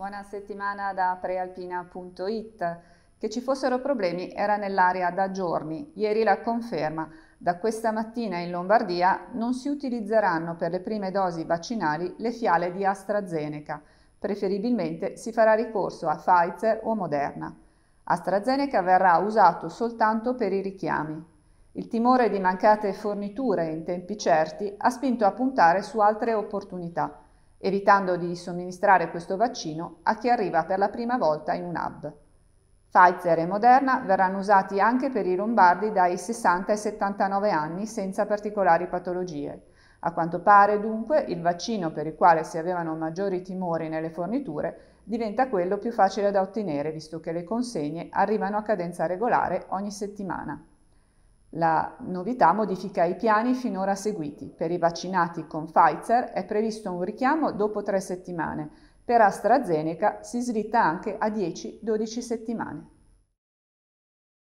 Buona settimana da prealpina.it. Che ci fossero problemi era nell'aria da giorni, ieri la conferma. Da questa mattina in Lombardia non si utilizzeranno per le prime dosi vaccinali le fiale di AstraZeneca. Preferibilmente si farà ricorso a Pfizer o Moderna. AstraZeneca verrà usato soltanto per i richiami. Il timore di mancate forniture in tempi certi ha spinto a puntare su altre opportunità evitando di somministrare questo vaccino a chi arriva per la prima volta in un hub. Pfizer e Moderna verranno usati anche per i lombardi dai 60 ai 79 anni senza particolari patologie. A quanto pare dunque il vaccino per il quale si avevano maggiori timori nelle forniture diventa quello più facile da ottenere visto che le consegne arrivano a cadenza regolare ogni settimana. La novità modifica i piani finora seguiti. Per i vaccinati con Pfizer è previsto un richiamo dopo tre settimane, per AstraZeneca si slitta anche a 10-12 settimane.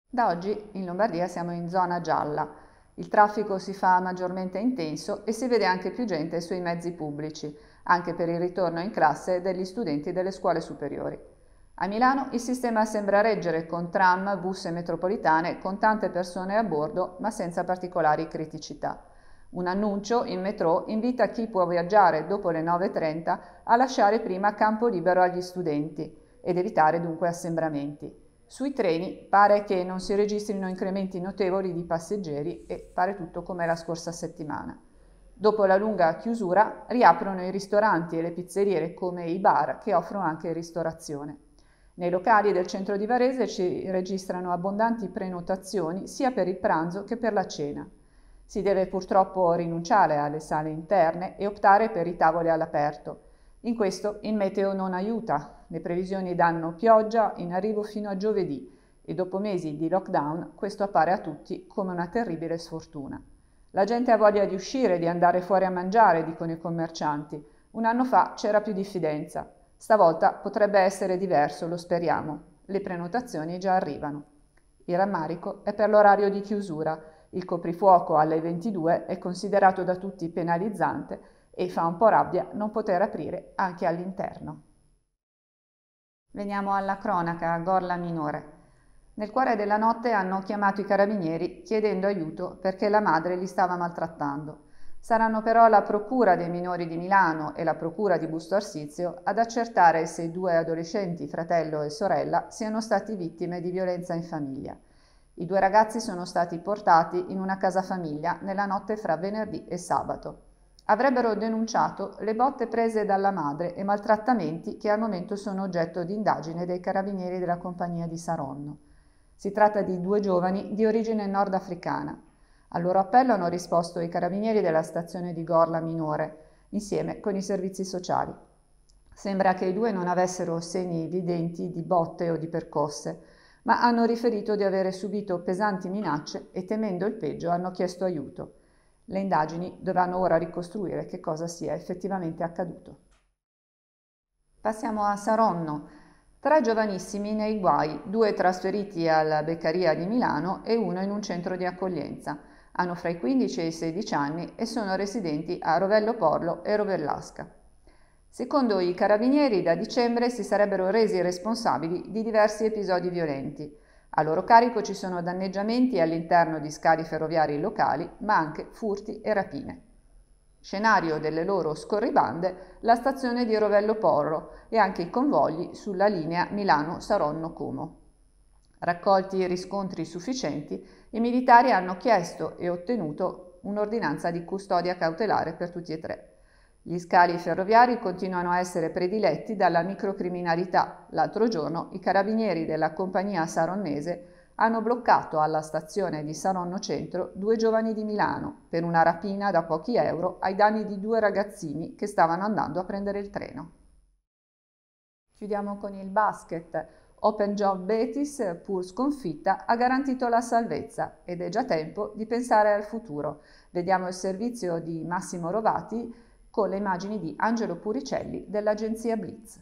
Da oggi in Lombardia siamo in zona gialla. Il traffico si fa maggiormente intenso e si vede anche più gente sui mezzi pubblici, anche per il ritorno in classe degli studenti delle scuole superiori. A Milano il sistema sembra reggere con tram, bus e metropolitane con tante persone a bordo ma senza particolari criticità. Un annuncio in metro invita chi può viaggiare dopo le 9.30 a lasciare prima campo libero agli studenti ed evitare dunque assembramenti. Sui treni pare che non si registrino incrementi notevoli di passeggeri e pare tutto come la scorsa settimana. Dopo la lunga chiusura riaprono i ristoranti e le pizzeriere come i bar che offrono anche ristorazione. Nei locali del centro di Varese si registrano abbondanti prenotazioni sia per il pranzo che per la cena. Si deve purtroppo rinunciare alle sale interne e optare per i tavoli all'aperto. In questo il meteo non aiuta, le previsioni danno pioggia in arrivo fino a giovedì e dopo mesi di lockdown questo appare a tutti come una terribile sfortuna. La gente ha voglia di uscire, di andare fuori a mangiare, dicono i commercianti. Un anno fa c'era più diffidenza. Stavolta potrebbe essere diverso, lo speriamo. Le prenotazioni già arrivano. Il rammarico è per l'orario di chiusura. Il coprifuoco alle 22 è considerato da tutti penalizzante e fa un po' rabbia non poter aprire anche all'interno. Veniamo alla cronaca a Gorla Minore. Nel cuore della notte hanno chiamato i carabinieri chiedendo aiuto perché la madre li stava maltrattando. Saranno però la Procura dei minori di Milano e la Procura di Busto Arsizio ad accertare se i due adolescenti, fratello e sorella, siano stati vittime di violenza in famiglia. I due ragazzi sono stati portati in una casa famiglia nella notte fra venerdì e sabato. Avrebbero denunciato le botte prese dalla madre e maltrattamenti che al momento sono oggetto di indagine dei carabinieri della compagnia di Saronno. Si tratta di due giovani di origine nordafricana. Al loro appello hanno risposto i carabinieri della stazione di Gorla Minore, insieme con i servizi sociali. Sembra che i due non avessero segni evidenti di botte o di percosse, ma hanno riferito di avere subito pesanti minacce e temendo il peggio hanno chiesto aiuto. Le indagini dovranno ora ricostruire che cosa sia effettivamente accaduto. Passiamo a Saronno. Tre giovanissimi nei guai, due trasferiti alla Beccaria di Milano e uno in un centro di accoglienza hanno fra i 15 e i 16 anni e sono residenti a Rovello Porlo e Rovellasca. Secondo i carabinieri, da dicembre si sarebbero resi responsabili di diversi episodi violenti. A loro carico ci sono danneggiamenti all'interno di scali ferroviari locali, ma anche furti e rapine. Scenario delle loro scorribande la stazione di Rovello Porro e anche i convogli sulla linea Milano-Saronno-Como. Raccolti riscontri sufficienti, i militari hanno chiesto e ottenuto un'ordinanza di custodia cautelare per tutti e tre. Gli scali ferroviari continuano a essere prediletti dalla microcriminalità. L'altro giorno i carabinieri della compagnia saronnese hanno bloccato alla stazione di Saronno Centro due giovani di Milano per una rapina da pochi euro ai danni di due ragazzini che stavano andando a prendere il treno. Chiudiamo con il basket. Open Job Betis, pur sconfitta, ha garantito la salvezza ed è già tempo di pensare al futuro. Vediamo il servizio di Massimo Rovati con le immagini di Angelo Puricelli dell'agenzia Blitz.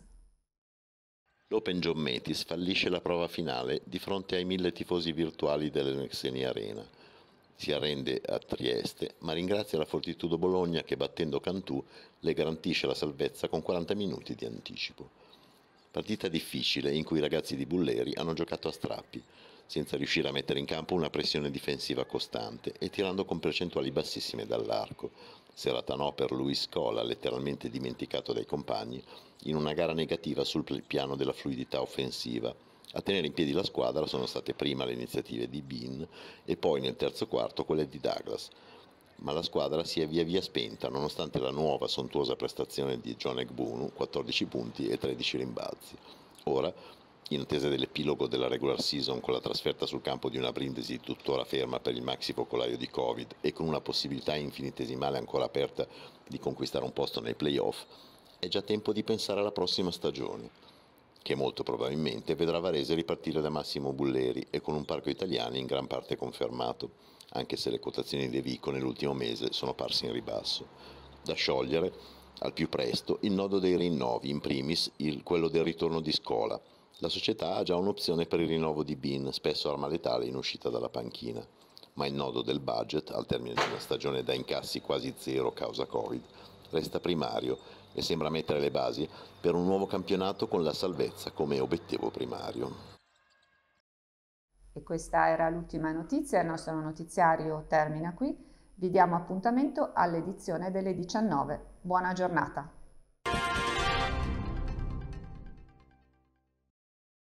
L'Open John Metis fallisce la prova finale di fronte ai mille tifosi virtuali dell'Enexeni Arena. Si arrende a Trieste, ma ringrazia la Fortitudo Bologna che battendo Cantù le garantisce la salvezza con 40 minuti di anticipo. Partita difficile in cui i ragazzi di Bulleri hanno giocato a strappi, senza riuscire a mettere in campo una pressione difensiva costante e tirando con percentuali bassissime dall'arco. Serata no per Luis Cola, letteralmente dimenticato dai compagni, in una gara negativa sul piano della fluidità offensiva. A tenere in piedi la squadra sono state prima le iniziative di Bean e poi nel terzo quarto quelle di Douglas ma la squadra si è via via spenta nonostante la nuova sontuosa prestazione di John Egbunu, 14 punti e 13 rimbalzi. Ora, in attesa dell'epilogo della regular season con la trasferta sul campo di una brindisi tuttora ferma per il maxi focolaio di Covid e con una possibilità infinitesimale ancora aperta di conquistare un posto nei playoff, è già tempo di pensare alla prossima stagione, che molto probabilmente vedrà Varese ripartire da Massimo Bulleri e con un parco italiano in gran parte confermato anche se le quotazioni di Vico nell'ultimo mese sono parse in ribasso. Da sciogliere al più presto il nodo dei rinnovi, in primis il, quello del ritorno di scuola. La società ha già un'opzione per il rinnovo di Bin, spesso arma letale in uscita dalla panchina, ma il nodo del budget, al termine di una stagione da incassi quasi zero causa Covid, resta primario e sembra mettere le basi per un nuovo campionato con la salvezza come obiettivo primario. E questa era l'ultima notizia, il nostro notiziario termina qui. Vi diamo appuntamento all'edizione delle 19. Buona giornata!